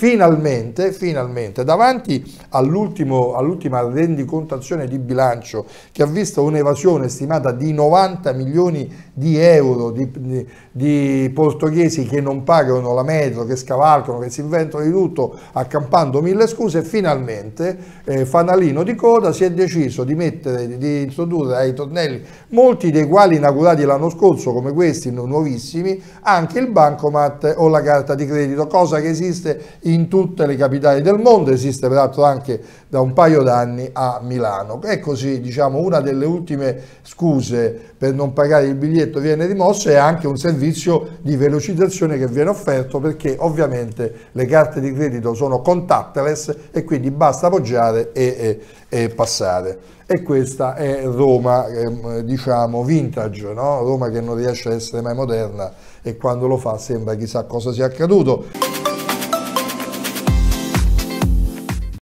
Finalmente, finalmente, davanti all'ultima rendicontazione di bilancio che ha visto un'evasione stimata di 90 milioni di euro di, di, di, portoghesi che non pagano la metro, che scavalcano, che si inventano di tutto accampando mille scuse, finalmente eh, fanalino di coda si è deciso di, mettere, di introdurre ai tornelli, molti dei quali inaugurati l'anno scorso come questi nuovissimi, anche il bancomat o la carta di credito, cosa che esiste in in tutte le capitali del mondo, esiste peraltro anche da un paio d'anni a Milano. È così diciamo, una delle ultime scuse per non pagare il biglietto viene rimossa e anche un servizio di velocizzazione che viene offerto perché ovviamente le carte di credito sono contactless e quindi basta appoggiare e, e, e passare e questa è Roma, ehm, diciamo, vintage, no? Roma che non riesce a essere mai moderna e quando lo fa sembra chissà cosa sia accaduto.